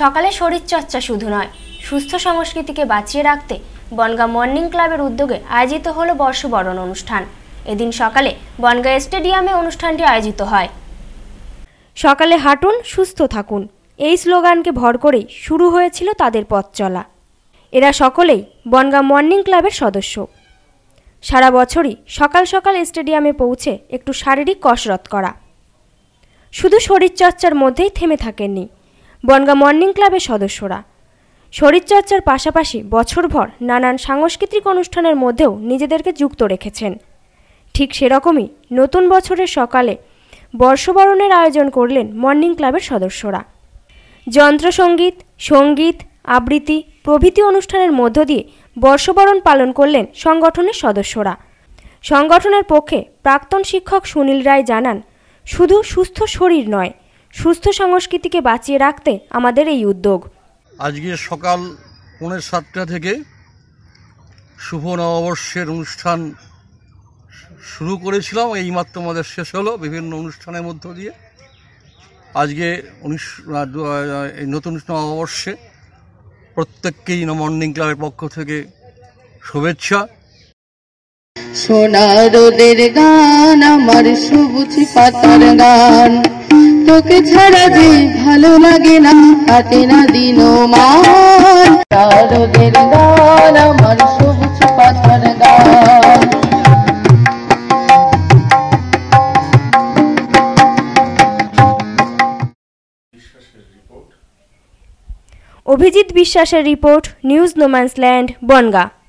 সকালে শরীরচর্চা শুধু নয় সুস্থ সংস্কৃতিকে বাঁচিয়ে রাখতে বনগাঁ মর্নিং ক্লাবের উদ্যোগে আয়োজিত হলো বর্ষবরণ অনুষ্ঠান এদিন সকালে বনগাঁ স্টেডিয়ামে অনুষ্ঠানটি আয়োজিত হয় সকালে হাঁটুন সুস্থ থাকুন এই স্লোগানকে ভর করেই শুরু হয়েছিল তাদের পথ চলা এরা সকলেই বনগাঁ মর্নিং ক্লাবের সদস্য সারা বছরই সকাল সকাল স্টেডিয়ামে পৌঁছে একটু শারীরিক কসরত করা শুধু শরীরচর্চার মধ্যেই থেমে থাকেননি বনগাঁ মর্নিং ক্লাবের সদস্যরা শরীরচর্চার পাশাপাশি বছরভর নানান সাংস্কৃতিক অনুষ্ঠানের মধ্যেও নিজেদেরকে যুক্ত রেখেছেন ঠিক সেরকমই নতুন বছরের সকালে বর্ষবরণের আয়োজন করলেন মর্নিং ক্লাবের সদস্যরা যন্ত্রসঙ্গীত সঙ্গীত আবৃত্তি প্রভৃতি অনুষ্ঠানের মধ্য দিয়ে বর্ষবরণ পালন করলেন সংগঠনের সদস্যরা সংগঠনের পক্ষে প্রাক্তন শিক্ষক সুনীল রায় জানান শুধু সুস্থ শরীর নয় সুস্থ সংস্কৃতিকে বাঁচিয়ে রাখতে আমাদের এই উদ্যোগ আজকে সকাল পৌনে সাতটা থেকে শুভ নববর্ষের অনুষ্ঠান শুরু করেছিলাম এই মাত্র আমাদের শেষ হলো বিভিন্ন অনুষ্ঠানের মধ্য দিয়ে আজকে উনিশ নতুন নববর্ষে প্রত্যেককেই মর্নিং ক্লাবের পক্ষ থেকে শুভেচ্ছা রোদের গান আমার সবুজ পাতার গান তোকে ছাড়া যে ভালো লাগে না তাতে না দিন মান গান আমার সবুজ পাতার গান অভিজিৎ বিশ্বাসের রিপোর্ট নিউজ নোম্যান্সল্যান্ড বনগা